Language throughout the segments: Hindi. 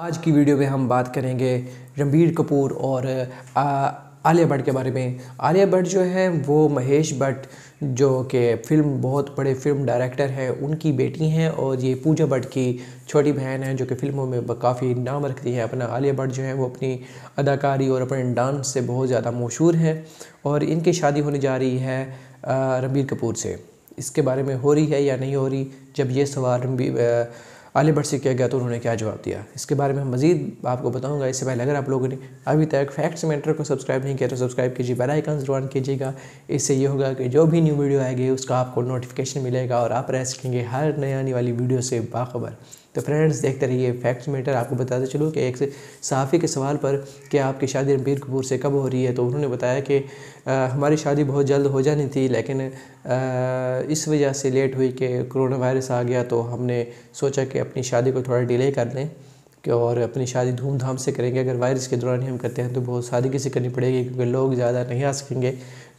आज की वीडियो में हम बात करेंगे रणबीर कपूर और आलिया भट्ट के बारे में आलिया भट्ट जो है वो महेश भट्ट जो कि फिल्म बहुत बड़े फिल्म डायरेक्टर हैं उनकी बेटी हैं और ये पूजा भट्ट की छोटी बहन है जो कि फिल्मों में काफ़ी नाम रखती है अपना आलिया भट्ट जो है वो अपनी अदाकारी और अपने डांस से बहुत ज़्यादा मशहूर हैं और इनकी शादी होने जा रही है रणबीर कपूर से इसके बारे में हो रही है या नहीं हो रही जब ये सवाल रणबीर आलिम से किया गया तो उन्होंने क्या जवाब दिया इसके बारे में मजीद आपको बताऊंगा इससे पहले अगर आप लोगों ने अभी तक फैक्ट्स मैटर को सब्सक्राइब नहीं किया तो सब्सक्राइब कीजिए बेल आइकन जरूर कीजिएगा इससे ये होगा कि जो भी न्यू वीडियो आएगी उसका आपको नोटिफिकेशन मिलेगा और आप रह सकेंगे हर नई आने वाली वीडियो से बाखबर तो फ्रेंड्स देखते रहिए फैक्ट्स मैटर आपको बताते चलूँ कि एक सहाफ़ी के सवाल पर कि आपकी शादी रणबीर कपूर से कब हो रही है तो उन्होंने बताया कि आ, हमारी शादी बहुत जल्द हो जानी थी लेकिन आ, इस वजह से लेट हुई कि कोरोना वायरस आ गया तो हमने सोचा कि कि अपनी शादी को थोड़ा डिले कर लें कि और अपनी शादी धूमधाम से करेंगे अगर वायरस के दौरान ही हम करते हैं तो बहुत शादी किसी करनी पड़ेगी क्योंकि लोग ज़्यादा नहीं आ सकेंगे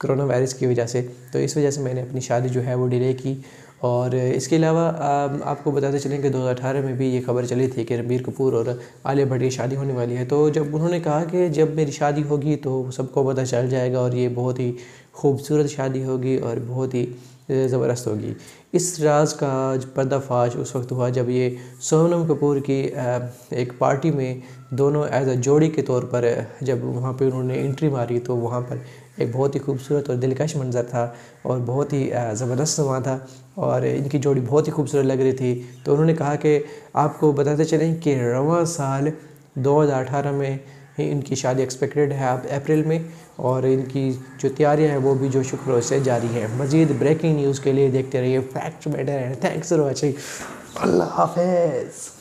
कोरोना वायरस की वजह से तो इस वजह से मैंने अपनी शादी जो है वो डिले की और इसके अलावा आपको बताते चलें कि 2018 में भी ये खबर चली थी कि रणबीर कपूर और आलिया भट्ट की शादी होने वाली है तो जब उन्होंने कहा कि जब मेरी शादी होगी तो सबको पता चल जाएगा और ये बहुत ही खूबसूरत शादी होगी और बहुत ही ज़बरदस्त होगी इस राज का पर्दाफाश उस वक्त हुआ जब ये सोनम कपूर की एक पार्टी में दोनों एज अ जोड़ी के तौर पर जब वहाँ पे उन्होंने एंट्री मारी तो वहाँ पर एक बहुत ही खूबसूरत और दिलकश मंज़र था और बहुत ही ज़बरदस्त समा था और इनकी जोड़ी बहुत ही खूबसूरत लग रही थी तो उन्होंने कहा कि आपको बताते चलें कि रवा साल 2018 में ही इनकी शादी एक्सपेक्टेड है आप अप्रैल में और इनकी जो तैयारियाँ हैं वो भी जो शुक्र से जारी है मज़ीद ब्रेकिंग न्यूज़ के लिए देखते रहिए fact matter and thanks for watching अल्लाह हाफिज़